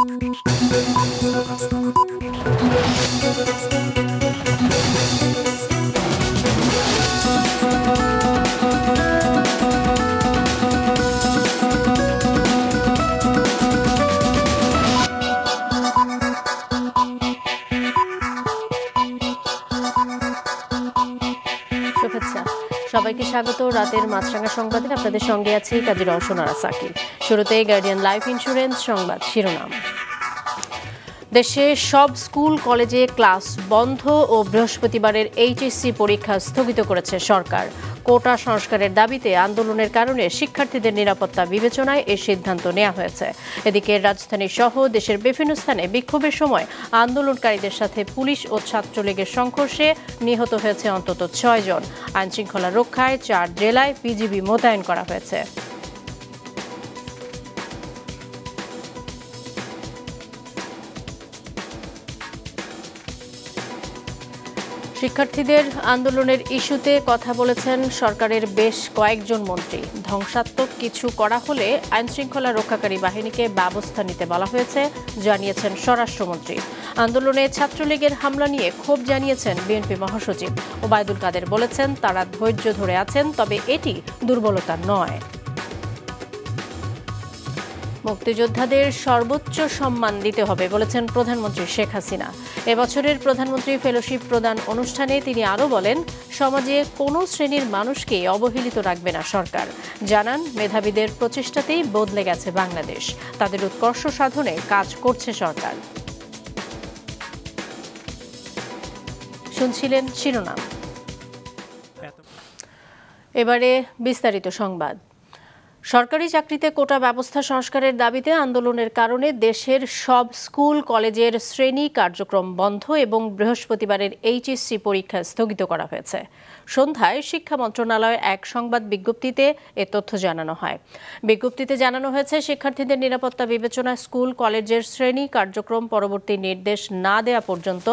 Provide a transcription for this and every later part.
Thank you. সবাইকে স্বাগত রাতের মাছরাঙা সংবাদে আপনাদের সঙ্গে আছে কাজী রওশন আরা সাকিব শুরুতে গার্ডিয়ান লাইফ ইন্স্যুরেন্স সংবাদ শিরোনাম দেশে সব স্কুল কলেজে ক্লাস বন্ধ ও বৃহস্পতিবারের এইচএসসি পরীক্ষা স্থগিত করেছে সরকার কোটা সংস্কারের দাবিতে আন্দোলনের কারণে শিক্ষার্থীদের নিরাপত্তা বিবেচনায় এ সিদ্ধান্ত নেওয়া হয়েছে এদিকে রাজধানী সহ দেশের বিভিন্ন স্থানে বিক্ষোভের সময় আন্দোলনকারীদের সাথে পুলিশ ও ছাত্রলীগের সংঘর্ষে নিহত হয়েছে অন্তত ছয়জন আইনশৃঙ্খলা রক্ষায় চার জেলায় পিজিবি মোতায়েন করা হয়েছে শিক্ষার্থীদের আন্দোলনের ইস্যুতে কথা বলেছেন সরকারের বেশ কয়েকজন মন্ত্রী ধ্বংসাত্মক কিছু করা হলে আইনশৃঙ্খলা রক্ষাকারী বাহিনীকে ব্যবস্থা নিতে বলা হয়েছে জানিয়েছেন স্বরাষ্ট্রমন্ত্রী আন্দোলনে ছাত্রলীগের হামলা নিয়ে ক্ষোভ জানিয়েছেন বিএনপি মহাসচিব ওবায়দুল কাদের বলেছেন তারা ধৈর্য ধরে আছেন তবে এটি দুর্বলতা নয় মুক্তিযোদ্ধাদের সর্বোচ্চ সম্মান দিতে হবে বলেছেন প্রধানমন্ত্রী শেখ হাসিনা এবছরের প্রধানমন্ত্রী ফেলোশিপ প্রদান অনুষ্ঠানে তিনি আরও বলেন সমাজে কোনো শ্রেণীর মানুষকে অবহেলিত রাখবে না সরকার জানান মেধাবীদের প্রচেষ্টাতেই বদলে গেছে বাংলাদেশ তাদের উৎকর্ষ সাধনে কাজ করছে সরকার শুনছিলেন শিরোনাম এবারে বিস্তারিত সংবাদ সরকারি চাকরিতে কোটা ব্যবস্থা সংস্কারের দাবিতে আন্দোলনের কারণে দেশের সব স্কুল কলেজের শ্রেণী কার্যক্রম বন্ধ এবং বৃহস্পতিবারের এইচএসসি পরীক্ষা স্থগিত করা হয়েছে সন্ধ্যায় শিক্ষা মন্ত্রণালয়ে এক সংবাদ বিজ্ঞপ্তিতে এ তথ্য জানানো হয় বিজ্ঞপ্তিতে জানানো হয়েছে শিক্ষার্থীদের নিরাপত্তা বিবেচনায় স্কুল কলেজের শ্রেণী কার্যক্রম পরবর্তী নির্দেশ না দেয়া পর্যন্ত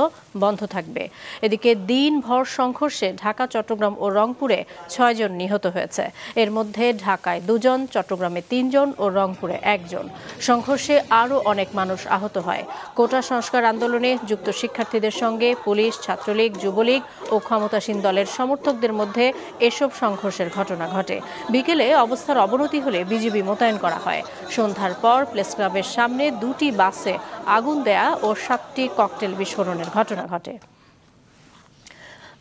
বন্ধ থাকবে এদিকে দিনভর সংঘর্ষে ঢাকা চট্টগ্রাম ও রংপুরে ছয়জন নিহত হয়েছে এর মধ্যে ঢাকায় দুজন চট্টগ্রামে তিনজন ও রংপুরে একজন সংঘর্ষে আরও অনেক মানুষ আহত হয় কোটা সংস্কার আন্দোলনে যুক্ত শিক্ষার্থীদের সঙ্গে পুলিশ ছাত্রলীগ যুবলীগ ও ক্ষমতাসীন দলের সমর্থন সমর্থকদের মধ্যে এসব সংঘর্ষের ঘটনা ঘটে বিকেলে অবস্থার অবনতি হলে বিজিবি মোতায়েন করা হয় সন্ধ্যার পর প্লেস ক্লাবের সামনে দুটি বাসে আগুন দেয়া ও সাতটি ককটেল বিস্ফোরণের ঘটনা ঘটে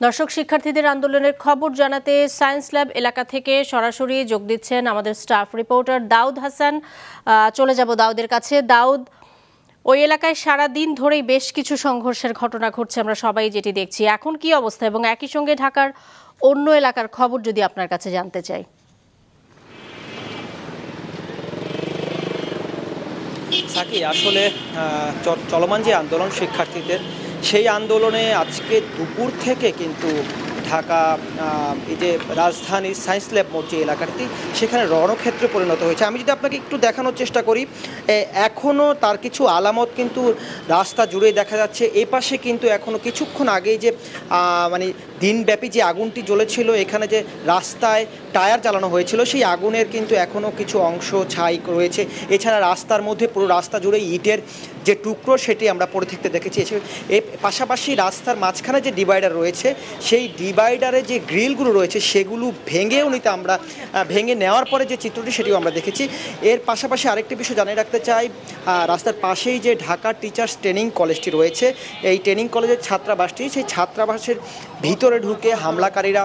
দর্শক শিক্ষার্থীদের আন্দোলনের খবর জানাতে সায়েন্স ল্যাব এলাকা থেকে সরাসরি যোগ দিচ্ছেন আমাদের স্টাফ রিপোর্টার দাউদ হাসান চলে যাব দাউদের কাছে দাউদ ওই এলাকায় সারা দিন ধরেই বেশ কিছু সংঘর্ষের ঘটনা ঘটছে আমরা সবাই যেটি দেখছি এখন কি অবস্থা এবং একই সঙ্গে ঢাকার অন্য এলাকার খবর যদি আপনার কাছে জানতে চাই সাকি আসলে চলমান যে আন্দোলন শিক্ষার্থীদের সেই আন্দোলনে আজকে দুপুর থেকে কিন্তু ঢাকা এই যে রাজধানীর সায়েন্স ল্যাব মোড় যে এলাকাটি সেখানে রণক্ষেত্র পরিণত হয়েছে আমি যদি আপনাকে একটু দেখানোর চেষ্টা করি এখনও তার কিছু আলামত কিন্তু রাস্তা জুড়ে দেখা যাচ্ছে এ পাশে কিন্তু এখনও কিছুক্ষণ আগে যে মানে দিনব্যাপী যে আগুনটি জ্বলেছিল এখানে যে রাস্তায় টায়ার চালানো হয়েছিল সেই আগুনের কিন্তু এখনও কিছু অংশ ছাই রয়েছে এছাড়া রাস্তার মধ্যে পুরো রাস্তা জুড়ে ইটের যে টুকরো সেটি আমরা পড়ে থাকতে দেখেছি এ পাশাপাশি রাস্তার মাঝখানে যে ডিভাইডার রয়েছে সেই ডিভাইডারে যে গ্রিলগুলো রয়েছে সেগুলো ভেঙেও নিতে আমরা ভেঙে নেওয়ার পরে যে চিত্রটি সেটিও আমরা দেখেছি এর পাশাপাশি আরেকটি বিষয় জানিয়ে রাখতে চাই রাস্তার পাশেই যে ঢাকা টিচার্স ট্রেনিং কলেজটি রয়েছে এই ট্রেনিং কলেজের ছাত্রাবাসটি সেই ছাত্রাবাসের ভিতর ভিতরে ঢুকে হামলাকারীরা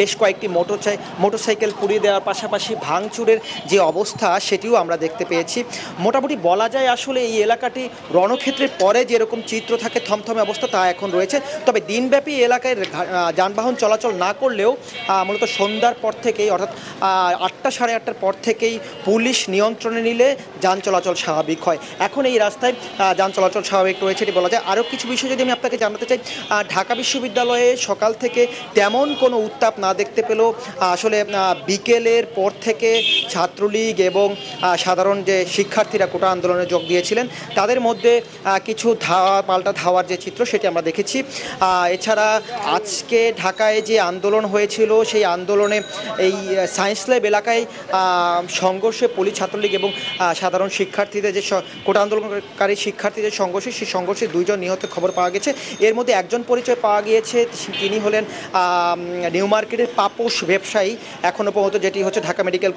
বেশ কয়েকটি মোটর মোটরসাইকেল পুড়িয়ে দেওয়ার পাশাপাশি ভাঙচুরের যে অবস্থা সেটিও আমরা দেখতে পেয়েছি মোটামুটি বলা যায় আসলে এই এলাকাটি রণক্ষেত্রের পরে যেরকম চিত্র থাকে থমথমে অবস্থা তা এখন রয়েছে তবে দিনব্যাপী এলাকায় যানবাহন চলাচল না করলেও মূলত সন্ধ্যার পর থেকেই অর্থাৎ আটটা সাড়ে আটটার পর থেকেই পুলিশ নিয়ন্ত্রণে নিলে যান চলাচল স্বাভাবিক হয় এখন এই রাস্তায় যান চলাচল স্বাভাবিক রয়েছে এটি বলা যায় আরও কিছু বিষয় যদি আমি আপনাকে জানাতে চাই ঢাকা বিশ্ববিদ্যালয়ে সকাল থেকে তেমন তেমন কোনো উত্তাপ না দেখতে পেলেও আসলে বিকেলের পর থেকে ছাত্রলীগ এবং সাধারণ যে শিক্ষার্থীরা কোটা আন্দোলনে যোগ দিয়েছিলেন তাদের মধ্যে কিছু ধাওয়া পাল্টা ধাওয়ার যে চিত্র সেটি আমরা দেখেছি এছাড়া আজকে ঢাকায় যে আন্দোলন হয়েছিল সেই আন্দোলনে এই সায়েন্স ল্যাব এলাকায় সংঘর্ষে পুলিশ ছাত্রলীগ এবং সাধারণ শিক্ষার্থীদের যে কোটা আন্দোলনকারী শিক্ষার্থীদের সংঘর্ষে সেই সংঘর্ষে দুইজন নিহতের খবর পাওয়া গেছে এর মধ্যে একজন পরিচয় পাওয়া গিয়েছে তিনি হলেন নিউ মার্কেটের পাপোষ ব্যবসায়ী এখনও পর্যন্ত যেটি হচ্ছে ঢাকা মেডিকেল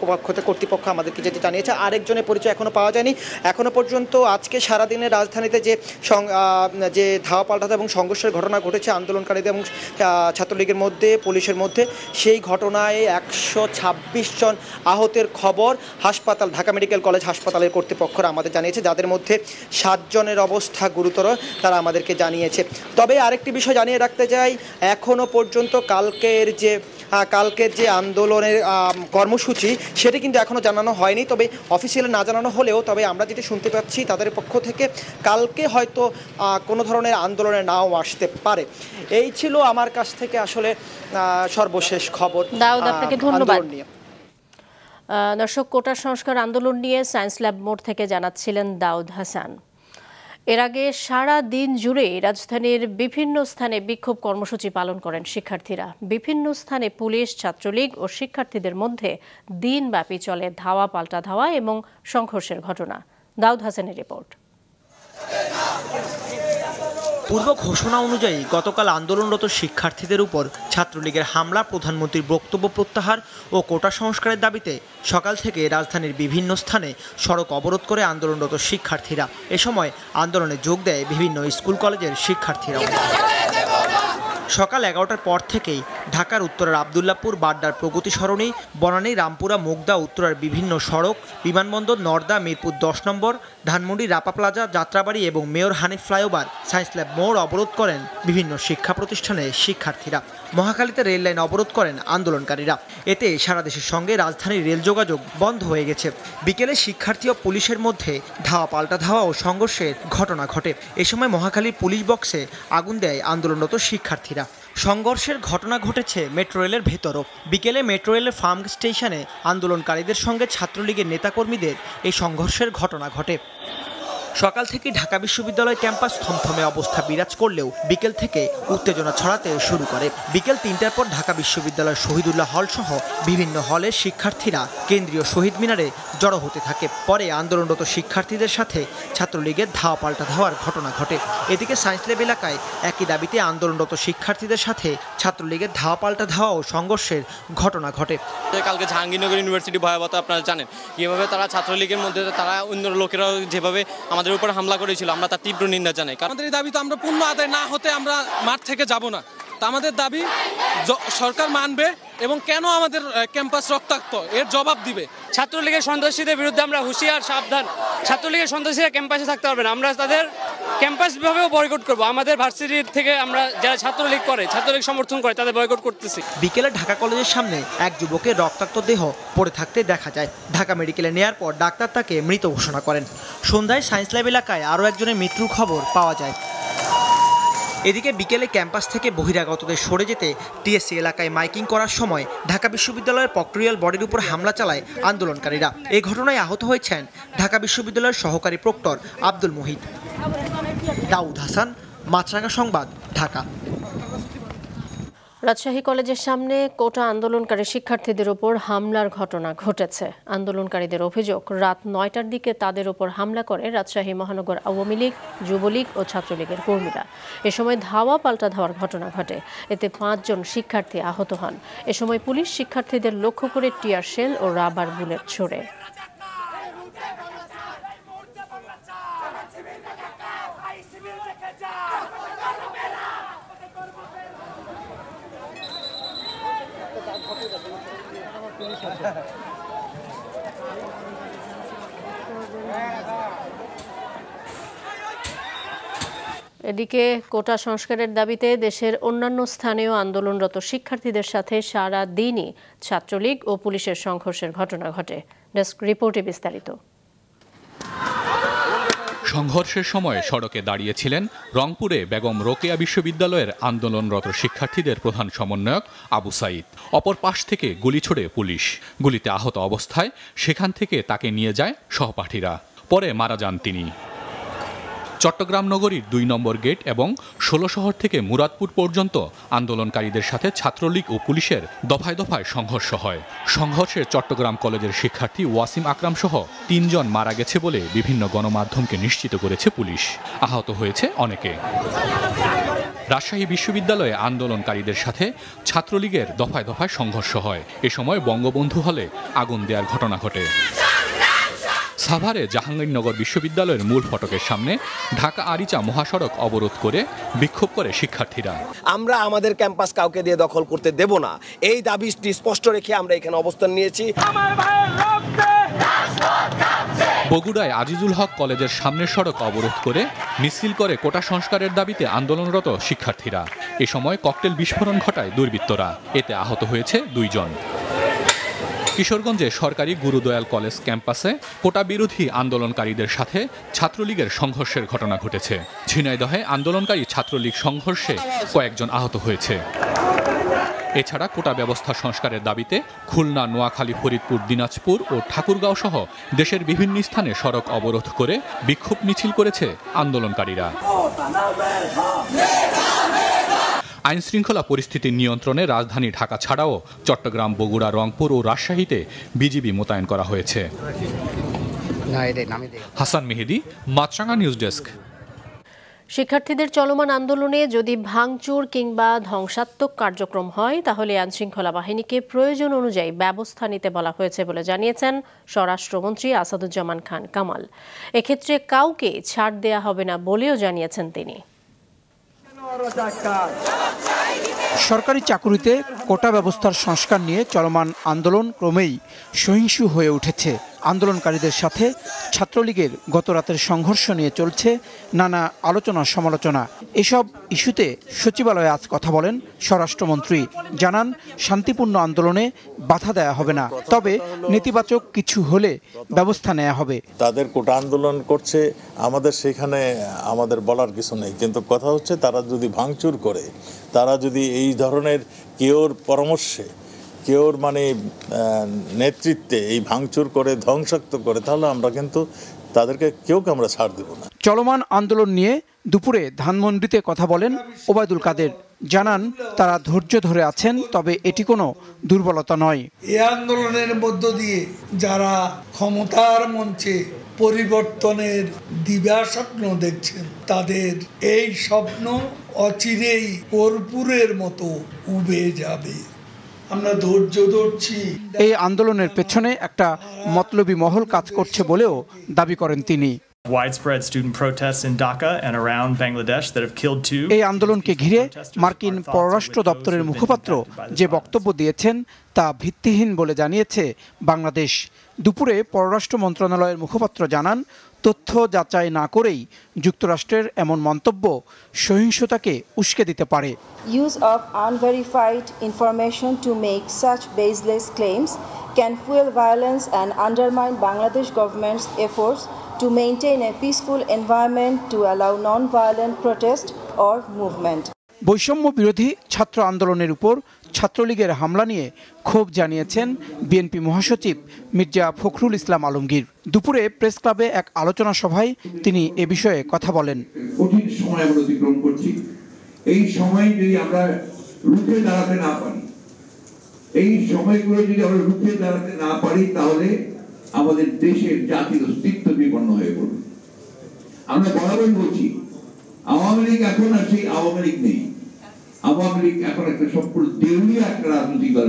কর্তৃপক্ষ আমাদেরকে যেটি জানিয়েছে আরেকজনের পরিচয় এখনও পাওয়া যায়নি এখনও পর্যন্ত আজকে সারাদিনের রাজধানীতে যে যে ধাওয়া পাল্টাতে এবং সংঘর্ষের ঘটনা ঘটেছে আন্দোলনকারীদের এবং ছাত্রলীগের মধ্যে পুলিশের মধ্যে সেই ঘটনায় একশো জন আহতের খবর হাসপাতাল ঢাকা মেডিকেল কলেজ হাসপাতালের কর্তৃপক্ষরা আমাদের জানিয়েছে যাদের মধ্যে সাতজনের অবস্থা গুরুতর তারা আমাদেরকে জানিয়েছে তবে আরেকটি বিষয় জানিয়ে রাখতে চাই এখনও পর্যন্ত কাল কালকের যে কালকের যে আন্দোলনের কর্মসূচি সেটি কিন্তু এখনও জানানো হয়নি তবে অফিসিয়াল না জানানো হলেও তবে আমরা যেটি শুনতে পাচ্ছি তাদের পক্ষ থেকে কালকে হয়তো কোনো ধরনের আন্দোলনে নাও আসতে পারে এই ছিল আমার কাছ থেকে আসলে সর্বশেষ খবর দাউদ আপনাকে ধন্যবাদ দর্শক কোটা সংস্কার আন্দোলন নিয়ে সায়েন্স ল্যাব মোড় থেকে জানাচ্ছিলেন দাউদ হাসান এর আগে সারা দিন জুড়ে রাজধানীর বিভিন্ন স্থানে বিক্ষোভ কর্মসূচি পালন করেন শিক্ষার্থীরা বিভিন্ন স্থানে পুলিশ ছাত্রলীগ ও শিক্ষার্থীদের মধ্যে দিনব্যাপী চলে ধাওয়া পাল্টা ধাওয়া এবং সংঘর্ষের ঘটনা দাউদ হাসানের রিপোর্ট পূর্ব ঘোষণা অনুযায়ী গতকাল আন্দোলনরত শিক্ষার্থীদের উপর ছাত্রলীগের হামলা প্রধানমন্ত্রীর বক্তব্য প্রত্যাহার ও কোটা সংস্কারের দাবিতে সকাল থেকে রাজধানীর বিভিন্ন স্থানে সড়ক অবরোধ করে আন্দোলনরত শিক্ষার্থীরা এ সময় আন্দোলনে যোগ দেয় বিভিন্ন স্কুল কলেজের শিক্ষার্থীরা সকাল এগারোটার পর থেকেই ঢাকার উত্তরার আবদুল্লাপুর বাড্ডার প্রগতি সরণি বনানী রামপুরা মুগদা উত্তরার বিভিন্ন সড়ক বিমানবন্দর নর্দা মিরপুর দশ নম্বর ধানমন্ডি রাপা প্লাজা যাত্রাবাড়ি এবং mayor Hanif flyover science lab মোড় অবরোধ করেন বিভিন্ন শিক্ষা প্রতিষ্ঠানের শিক্ষার্থীরা মহাখালীতে রেল লাইন অবরোধ করেন আন্দোলনকারীরা এতে সারা দেশের সঙ্গে রাজধানীর রেল যোগাযোগ বন্ধ হয়ে গেছে বিকেলে শিক্ষার্থী ও পুলিশের মধ্যে ধাওয়া পাল্টা ধাওয়া ও সংঘর্ষের ঘটনা ঘটে এ সময় মহাখালীর পুলিশ বক্সে আগুন দেয় আন্দোলনরত শিক্ষার্থীরা সংঘর্ষের ঘটনা ঘটেছে মেট্রো রেলের ভেতরও বিকেলে মেট্রো রেলের ফার্ম স্টেশনে আন্দোলনকারীদের সঙ্গে ছাত্রলীগের নেতাকর্মীদের এই সংঘর্ষের ঘটনা ঘটে সকাল থেকে ঢাকা বিশ্ববিদ্যালয় ক্যাম্পাস থমথমে অবস্থা বিরাজ করলেও বিকেল থেকে উত্তেজনা ছড়াতে শুরু করে বিকেল তিনটার পর ঢাকা বিশ্ববিদ্যালয় শহীদুল্লাহ হল সহ বিভিন্ন হলের শিক্ষার্থীরা কেন্দ্রীয় শহীদ মিনারে জড়ো হতে থাকে পরে আন্দোলনরত শিক্ষার্থীদের সাথে ছাত্রলীগের ধাওয়া পাল্টা ধাওয়ার ঘটনা ঘটে এদিকে সায়েন্স ল্যাব এলাকায় একই দাবিতে আন্দোলনরত শিক্ষার্থীদের সাথে ছাত্রলীগের ধাওয়া পাল্টা ধাওয়া ও সংঘর্ষের ঘটনা ঘটে কালকে জাহাঙ্গীরনগর ইউনিভার্সিটি ভয়াবহতা আপনারা জানেন কীভাবে তারা ছাত্রলীগের মধ্যে তারা অন্য লোকেরাও যেভাবে আমাদের উপর হামলা করেছিল আমরা তার তীব্র নিন্দা জানাই আমাদের এই দাবি তো আমরা পূর্ণ আদায় না হতে আমরা মাঠ থেকে যাব না তা আমাদের দাবি সরকার মানবে এবং কেন আমাদের ক্যাম্পাস রক্তাক্ত এর জবাব দিবে ছাত্রলীগের সন্ত্রাসীদের বিরুদ্ধে আমরা হুঁশিয়ার সাবধান ছাত্রলীগের সন্ত্রাসীরা ক্যাম্পাসে থাকতে পারবে না আমরা তাদের ক্যাম্পাস বিভাগেও বয়কট করবো আমাদের ভার্সিটির থেকে আমরা যারা ছাত্রলীগ করে ছাত্রলীগ সমর্থন করে তাদের বয়কট করতেছি বিকেলে ঢাকা কলেজের সামনে এক যুবকের রক্তাক্ত দেহ পড়ে থাকতে দেখা যায় ঢাকা মেডিকেলে নেয়ার পর ডাক্তার তাকে মৃত ঘোষণা করেন সন্ধ্যায় সায়েন্স ল্যাব এলাকায় আরও একজনের মৃত্যুর খবর পাওয়া যায় এদিকে বিকেলে ক্যাম্পাস থেকে বহিরাগতদের সরে যেতে টিএসসি এলাকায় মাইকিং করার সময় ঢাকা বিশ্ববিদ্যালয়ের প্রক্টোরিয়াল বডির উপর হামলা চালায় আন্দোলনকারীরা এই ঘটনায় আহত হয়েছেন ঢাকা বিশ্ববিদ্যালয়ের সহকারী প্রক্টর আব্দুল মুহিত দাউদ হাসান মাছরাঙ্গা সংবাদ ঢাকা রাজশাহী কলেজের সামনে কোটা আন্দোলনকারী শিক্ষার্থীদের ওপর হামলার ঘটনা ঘটেছে আন্দোলনকারীদের অভিযোগ রাত নয়টার দিকে তাদের ওপর হামলা করে রাজশাহী মহানগর আওয়ামী লীগ যুবলীগ ও ছাত্রলীগের কর্মীরা এ সময় ধাওয়া পাল্টা ধাওয়ার ঘটনা ঘটে এতে পাঁচজন শিক্ষার্থী আহত হন এ সময় পুলিশ শিক্ষার্থীদের লক্ষ্য করে টিয়ার শেল ও রাবার বুলেট ছোড়ে এদিকে কোটা সংস্কারের দাবিতে দেশের অন্যান্য স্থানেও আন্দোলনরত শিক্ষার্থীদের সাথে সারা দিনই ছাত্রলীগ ও পুলিশের সংঘর্ষের ঘটনা ঘটে ডেস্ক রিপোর্টে বিস্তারিত সংঘর্ষের সময় সড়কে দাঁড়িয়েছিলেন রংপুরে বেগম রোকেয়া বিশ্ববিদ্যালয়ের আন্দোলনরত শিক্ষার্থীদের প্রধান সমন্বয়ক আবু সাইদ অপর পাশ থেকে গুলি ছোড়ে পুলিশ গুলিতে আহত অবস্থায় সেখান থেকে তাকে নিয়ে যায় সহপাঠীরা পরে মারা যান তিনি চট্টগ্রাম নগরীর দুই নম্বর গেট এবং ষোলো শহর থেকে মুরাদপুর পর্যন্ত আন্দোলনকারীদের সাথে ছাত্রলীগ ও পুলিশের দফায় দফায় সংঘর্ষ হয় সংঘর্ষে চট্টগ্রাম কলেজের শিক্ষার্থী ওয়াসিম আকরাম সহ তিনজন মারা গেছে বলে বিভিন্ন গণমাধ্যমকে নিশ্চিত করেছে পুলিশ আহত হয়েছে অনেকে রাজশাহী বিশ্ববিদ্যালয়ে আন্দোলনকারীদের সাথে ছাত্রলীগের দফায় দফায় সংঘর্ষ হয় এ সময় বঙ্গবন্ধু হলে আগুন দেওয়ার ঘটনা ঘটে সাভারে জাহাঙ্গীরনগর বিশ্ববিদ্যালয়ের মূল ফটকের সামনে ঢাকা আরিচা মহাসড়ক অবরোধ করে বিক্ষোভ করে শিক্ষার্থীরা আমরা আমাদের ক্যাম্পাস কাউকে দিয়ে দখল করতে দেব না এই দাবিটি স্পষ্ট রেখে আমরা এখানে অবস্থান নিয়েছি বগুড়ায় আজিজুল হক কলেজের সামনের সড়ক অবরোধ করে মিছিল করে কোটা সংস্কারের দাবিতে আন্দোলনরত শিক্ষার্থীরা এ সময় ককটেল বিস্ফোরণ ঘটায় দুর্বৃত্তরা এতে আহত হয়েছে দুইজন কিশোরগঞ্জে সরকারি গুরুদয়াল কলেজ ক্যাম্পাসে কোটা বিরোধী আন্দোলনকারীদের সাথে ছাত্রলীগের সংঘর্ষের ঘটনা ঘটেছে ঝিনাইদহে আন্দোলনকারী ছাত্রলীগ সংঘর্ষে কয়েকজন আহত হয়েছে এছাড়া কোটা ব্যবস্থা সংস্কারের দাবিতে খুলনা নোয়াখালী ফরিদপুর দিনাজপুর ও ঠাকুরগাঁও সহ দেশের বিভিন্ন স্থানে সড়ক অবরোধ করে বিক্ষোভ মিছিল করেছে আন্দোলনকারীরা আইনশৃঙ্খলা পরিস্থিতি নিয়ন্ত্রণে রাজধানী ঢাকা ছাড়াও চট্টগ্রাম বগুড়া রংপুর ও রাজশাহীতে বিজিবি মোতায়েন করা হয়েছে হাসান মেহেদি মাছরাঙ্গা নিউজ ডেস্ক শিক্ষার্থীদের চলমান আন্দোলনে যদি ভাঙচুর কিংবা ধ্বংসাত্মক কার্যক্রম হয় তাহলে আইনশৃঙ্খলা বাহিনীকে প্রয়োজন অনুযায়ী ব্যবস্থা নিতে বলা হয়েছে বলে জানিয়েছেন স্বরাষ্ট্রমন্ত্রী আসাদুজ্জামান খান কামাল এক্ষেত্রে কাউকে ছাড় দেয়া হবে না বলেও জানিয়েছেন তিনি সরকারি চাকুরিতে কোটা ব্যবস্থার সংস্কার নিয়ে চলমান আন্দোলন ক্রমেই সহিংসু হয়ে উঠেছে আন্দোলনকারীদের সাথে ছাত্রলীগের গত রাতের সংঘর্ষ নিয়ে চলছে নানা আলোচনা সমালোচনা এসব ইস্যুতে সচিবালয়ে আজ কথা বলেন স্বরাষ্ট্রমন্ত্রী জানান শান্তিপূর্ণ আন্দোলনে বাধা দেয়া হবে না তবে নেতিবাচক কিছু হলে ব্যবস্থা নেওয়া হবে তাদের কোটা আন্দোলন করছে আমাদের সেখানে আমাদের বলার কিছু নেই কিন্তু কথা হচ্ছে তারা যদি ভাঙচুর করে তারা যদি এই ধরনের কেউর পরামর্শে কেউর মানে নেতৃত্বে এই ভাঙচুর করে ধ্বংসাক্ত করে তাহলে আমরা কিন্তু তাদেরকে কেউকে আমরা ছাড় দেব না চলমান আন্দোলন নিয়ে দুপুরে ধানমন্ডিতে কথা বলেন ওবায়দুল কাদের জানান তারা ধৈর্য ধরে আছেন তবে এটি কোনো দুর্বলতা নয় এ আন্দোলনের মধ্য দিয়ে যারা ক্ষমতার মঞ্চে পরিবর্তনের দিবা স্বপ্ন দেখছেন তাদের এই স্বপ্ন অচিরেই কর্পূরের মতো উবে যাবে আমরা ধৈর্য ধরছি এই আন্দোলনের পেছনে একটা মতলবী মহল কাজ করছে বলেও দাবি করেন তিনি widespread student protests in Dhaka and around Bangladesh that have killed two এই আন্দোলনকে ঘিরে মার্কিন পররাষ্ট্র দপ্তরের মুখপাত্র যে বক্তব্য দিয়েছেন তা ভিত্তিহীন বলে জানিয়েছে বাংলাদেশ দুপুরে পররাষ্ট্র মন্ত্রণালয়ের মুখপাত্র জানান তথ্য যাচাই না করেই যুক্তরাষ্ট্রের এমন মন্তব্য সহিংসতাকে উস্কে দিতে পারে use of unverified information to make such baseless claims can fuel violence and undermine Bangladesh government's efforts to maintain a peaceful environment to allow non violent protest or movement বৈষম্য বিরোধী ছাত্র আন্দোলনের উপর ছাত্রলীগের হামলা নিয়ে ক্ষোভ জানিয়েছেন বিএনপি মহাসচিব মির্জা ফখরুল ইসলাম আলমগীর দুপুরে প্রেস ক্লাবে এক আলোচনা সভায় তিনি এ বিষয়ে কথা বলেন কঠিন সময় আমরা অতিক্রম করছি এই সময় যদি আমরা রুখে দাঁড়াতে না পারি এই সময়গুলো যদি আমরা রুখে দাঁড়াতে না পারি তাহলে আমাদের দেশের জাতির অস্তিত্ব বিপন্ন হয়ে পড়বে আমরা বরাবরই বলছি আওয়ামী লীগ এখন আর সেই আওয়ামী লীগ নেই আওয়ামী লীগ এখন একটা সম্পূর্ণ দেউলিয়া একটা রাজনৈতিক দল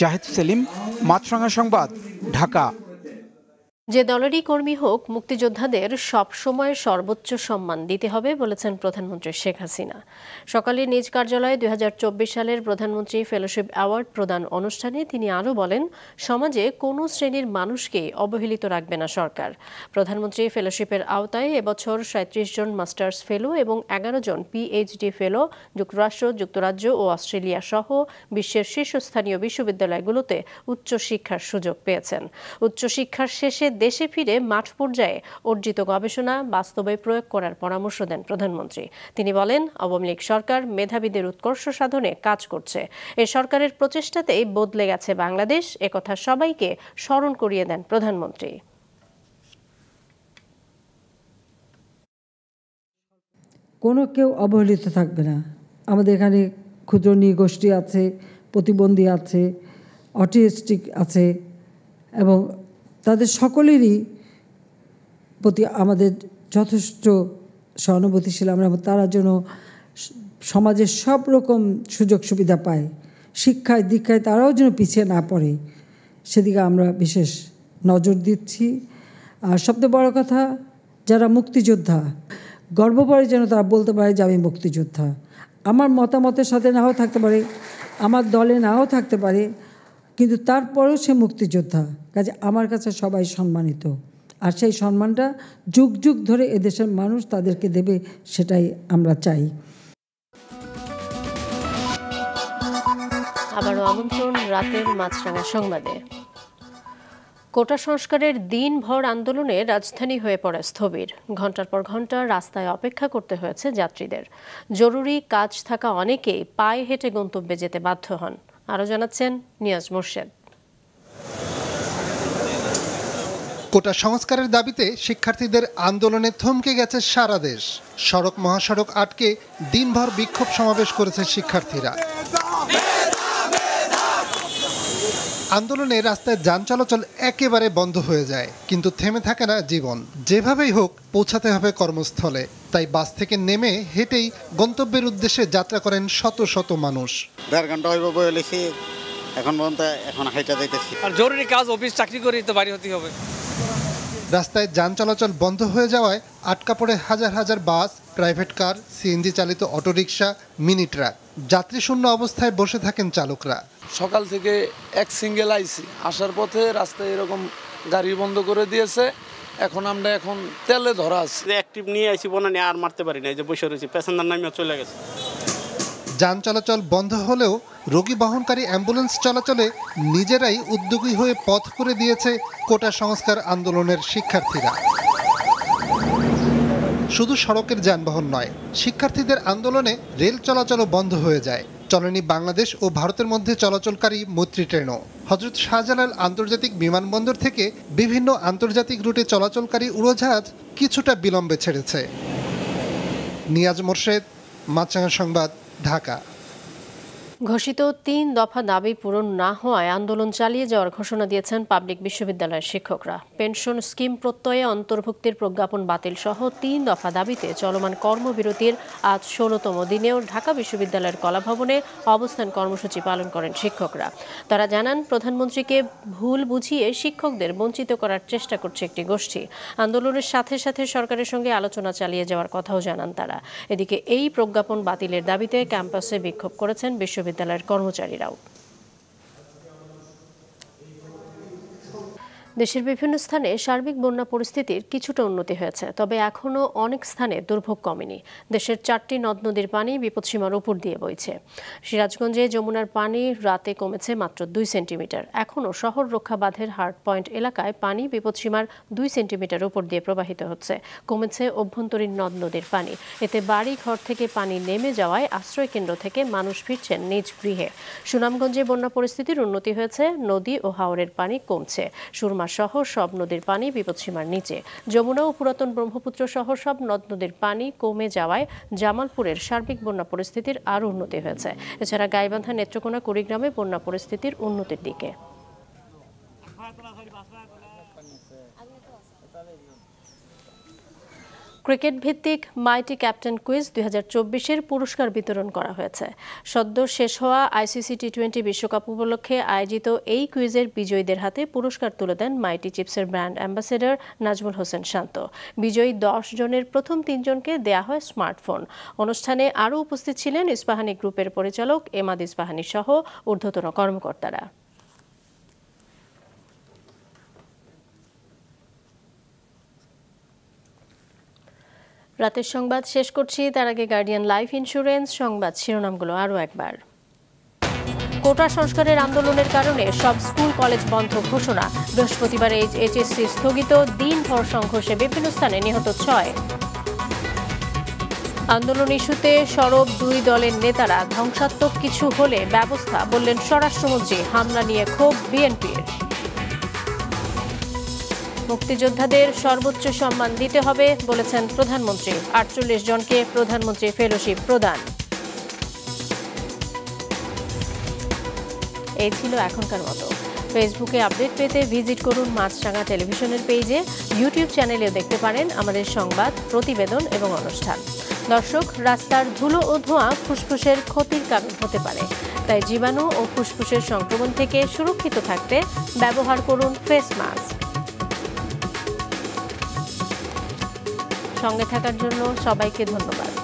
জাহিদ সেলিম মাছরাঙা সংবাদ ঢাকা যে দলেরই কর্মী হোক মুক্তিযোদ্ধাদের সবসময় সর্বোচ্চ সম্মান দিতে হবে বলেছেন প্রধানমন্ত্রী শেখ হাসিনা সকালে নিজ কার্যালয়ে দুই সালের প্রধানমন্ত্রী ফেলোশিপ অ্যাওয়ার্ড প্রদান অনুষ্ঠানে তিনি আরও বলেন সমাজে কোনো শ্রেণীর মানুষকে অবহেলিত রাখবে না সরকার প্রধানমন্ত্রী ফেলোশিপের আওতায় এবছর সাঁত্রিশ জন মাস্টার্স ফেলো এবং এগারো জন পিএইচডি ফেলো যুক্তরাষ্ট্র যুক্তরাজ্য ও অস্ট্রেলিয়া সহ বিশ্বের শীর্ষস্থানীয় বিশ্ববিদ্যালয়গুলোতে উচ্চশিক্ষার সুযোগ পেয়েছেন উচ্চশিক্ষার শেষে দেশে ফিরে মাঠ পর্যায়ে অর্জিত গবেষণা বাস্তবে প্রয়োগ করার পরামর্শ দেন প্রধানমন্ত্রী তিনি বলেন আওয়ামী লীগ সরকার মেধাবীদের উৎকর্ষ সাধনে কাজ করছে এ সরকারের প্রচেষ্টাতেই বদলে গেছে বাংলাদেশ একথা সবাইকে স্মরণ করিয়ে দেন প্রধানমন্ত্রী কোনো কেউ অবহেলিত থাকবে না আমাদের এখানে ক্ষুদ্র গোষ্ঠী আছে প্রতিবন্ধী আছে অটিস্টিক আছে এবং তাদের সকলেরই প্রতি আমাদের যথেষ্ট সহানুভূতিশীল আমরা তারা যেন সমাজের সব রকম সুযোগ সুবিধা পায় শিক্ষায় দীক্ষায় তারাও যেন পিছিয়ে না পড়ে সেদিকে আমরা বিশেষ নজর দিচ্ছি আর সবচেয়ে বড় কথা যারা মুক্তিযোদ্ধা গর্বপরে যেন তারা বলতে পারে যে আমি মুক্তিযোদ্ধা আমার মতামতের সাথে নাও থাকতে পারে আমার দলে নাও থাকতে পারে কিন্তু তারপরেও সে মুক্তিযোদ্ধা কাজে আমার কাছে সবাই সম্মানিত আর সেই সম্মানটা যুগ যুগ ধরে এদেশের মানুষ তাদেরকে দেবে সেটাই আমরা চাই আবারও আমন্ত্রণ রাতের মাছরাঙা সংবাদে কোটা সংস্কারের দিনভর আন্দোলনে রাজধানী হয়ে পড়ে স্থবির ঘন্টার পর ঘন্টা রাস্তায় অপেক্ষা করতে হয়েছে যাত্রীদের জরুরি কাজ থাকা অনেকেই পায়ে হেঁটে গন্তব্যে যেতে বাধ্য হন আরো জানাচ্ছেন নিয়াজ মোর্শেদ কোটা সংস্কারের দাবিতে শিক্ষার্থীদের আন্দোলনে থমকে গেছে সারা দেশ সড়ক মহাসড়ক আটকে দিনভর বিক্ষোভ সমাবেশ করেছে শিক্ষার্থীরা আন্দোলনে রাস্তায় যান চলাচল একেবারে বন্ধ হয়ে যায় কিন্তু থেমে থাকে না জীবন যেভাবেই হোক পৌঁছাতে হবে কর্মস্থলে তাই বাস থেকে নেমে হেঁটেই গন্তব্যের উদ্দেশ্যে যাত্রা করেন শত শত মানুষ দেড় ঘন্টা হইব বই লিখি এখন পর্যন্ত এখন হাইটা দেখতেছি আর জরুরি কাজ অফিস চাকরি করি তো বাড়ি হতেই হবে রাস্তায় যান চলাচল বন্ধ হয়ে যাওয়ায় আটকা পড়ে হাজার হাজার বাস প্রাইভেট কার সিএনজি চালিত অটোরিকশা মিনি ট্রাক যাত্রী শূন্য অবস্থায় বসে থাকেন চালকরা সকাল থেকে এক সিঙ্গেল আইসি আসার পথে রাস্তায় এরকম গাড়ি বন্ধ করে দিয়েছে এখন আমরা এখন তেলে ধরা আছি অ্যাক্টিভ নিয়ে আইসি বনানি আর মারতে পারি না যে বসে রয়েছি প্যাসেঞ্জার নামে চলে গেছে যান চলাচল বন্ধ হলেও রোগী বহনকারী অ্যাম্বুলেন্স চলাচলে নিজেরাই উদ্যোগী হয়ে পথ করে দিয়েছে কোটা সংস্কার আন্দোলনের শিক্ষার্থীরা শুধু সড়কের যানবাহন নয় শিক্ষার্থীদের আন্দোলনে রেল চলাচলও বন্ধ হয়ে যায় চলেনি বাংলাদেশ ও ভারতের মধ্যে চলাচলকারী মৈত্রী ট্রেনও হজরত শাহজালাল আন্তর্জাতিক বিমানবন্দর থেকে বিভিন্ন আন্তর্জাতিক রুটে চলাচলকারী উড়োজাহাজ কিছুটা বিলম্বে ছেড়েছে নিয়াজ মোর্শেদ মাছাঙ্গা সংবাদ ঢাকা ঘোষিত তিন দফা দাবি পূরণ না হওয়ায় আন্দোলন চালিয়ে যাওয়ার ঘোষণা দিয়েছেন পাবলিক বিশ্ববিদ্যালয়ের শিক্ষকরা পেনশন স্কিম প্রত্যয়ে অন্তর্ভুক্তির প্রজ্ঞাপন বাতিল সহ তিন দফা দাবিতে চলমান কর্মবিরতির আজ ষোলতম দিনেও ঢাকা বিশ্ববিদ্যালয়ের কলাভবনে অবস্থান কর্মসূচি পালন করেন শিক্ষকরা তারা জানান প্রধানমন্ত্রীকে ভুল বুঝিয়ে শিক্ষকদের বঞ্চিত করার চেষ্টা করছে একটি গোষ্ঠী আন্দোলনের সাথে সাথে সরকারের সঙ্গে আলোচনা চালিয়ে যাওয়ার কথাও জানান তারা এদিকে এই প্রজ্ঞাপন বাতিলের দাবিতে ক্যাম্পাসে বিক্ষোভ করেছেন বিশ্ববিদ্যালয় বিশ্ববিদ্যালয়ের কর্মচারীরাও দেশের বিভিন্ন স্থানে সার্বিক বন্যা পরিস্থিতির কিছুটা উন্নতি হয়েছে তবে এখনও অনেক স্থানে দুর্ভোগ কমেনি দেশের চারটি নদ নদীর পানি বিপদসীমার উপর দিয়ে বইছে সিরাজগঞ্জে যমুনার পানি রাতে কমেছে মাত্র দুই সেন্টিমিটার এখনও শহর রক্ষা বাঁধের হার্ট পয়েন্ট এলাকায় পানি বিপদসীমার দুই সেন্টিমিটার উপর দিয়ে প্রবাহিত হচ্ছে কমেছে অভ্যন্তরীণ নদ নদীর পানি এতে বাড়ি ঘর থেকে পানি নেমে যাওয়ায় আশ্রয় কেন্দ্র থেকে মানুষ ফিরছেন নিজ গৃহে সুনামগঞ্জে বন্যা পরিস্থিতির উন্নতি হয়েছে নদী ও হাওরের পানি কমছে সুরমা সহ সব নদীর পানি বিপদসীমার নিচে যমুনা ও পুরাতন ব্রহ্মপুত্র সহ সব নদ নদীর পানি কমে যাওয়ায় জামালপুরের সার্বিক বন্যা পরিস্থিতির আরও উন্নতি হয়েছে এছাড়া গাইবান্ধা নেত্রকোনা কুড়িগ্রামে বন্যা পরিস্থিতির উন্নতির দিকে ক্রিকেট ভিত্তিক মাইটি ক্যাপ্টেন কুইজ দুই চব্বিশের পুরস্কার বিতরণ করা হয়েছে সদ্য শেষ হওয়া আইসিসি টি টোয়েন্টি বিশ্বকাপ উপলক্ষে আয়োজিত এই কুইজের বিজয়ীদের হাতে পুরস্কার তুলে দেন মাইটি চিপসের ব্র্যান্ড অ্যাম্বাসেডর নাজমুল হোসেন শান্ত বিজয়ী দশ জনের প্রথম তিনজনকে দেয়া হয় স্মার্টফোন অনুষ্ঠানে আরও উপস্থিত ছিলেন ইস্পাহানি গ্রুপের পরিচালক এমাদ ইস্পাহানি সহ ঊর্ধ্বতন কর্মকর্তারা রাতের সংবাদ শেষ করছি তার আগে গার্ডিয়ান লাইফ ইন্স্যুরেন্স সংবাদ শিরোনামগুলো আরও একবার কোটা সংস্কারের আন্দোলনের কারণে সব স্কুল কলেজ বন্ধ ঘোষণা বৃহস্পতিবার এইচএসসি স্থগিত দিনভর সংঘর্ষে বিভিন্ন স্থানে নিহত ছয় আন্দোলন ইস্যুতে সরব দুই দলের নেতারা ধ্বংসাত্মক কিছু হলে ব্যবস্থা বললেন স্বরাষ্ট্রমন্ত্রী হামলা নিয়ে ক্ষোভ বিএনপির মুক্তিযোদ্ধাদের সর্বোচ্চ সম্মান দিতে হবে বলেছেন প্রধানমন্ত্রী আটচল্লিশ জনকে প্রধানমন্ত্রী ফেলোশিপ প্রদান এই ছিল এখনকার মতো ফেসবুকে আপডেট পেতে ভিজিট করুন মাছরাঙা টেলিভিশনের পেজে ইউটিউব চ্যানেলেও দেখতে পারেন আমাদের সংবাদ প্রতিবেদন এবং অনুষ্ঠান দর্শক রাস্তার ধুলো ও ধোঁয়া ফুসফুসের ক্ষতির কারণ হতে পারে তাই জীবাণু ও ফুসফুসের সংক্রমণ থেকে সুরক্ষিত থাকতে ব্যবহার করুন ফেস মাস্ক সঙ্গে থাকার জন্য সবাইকে ধন্যবাদ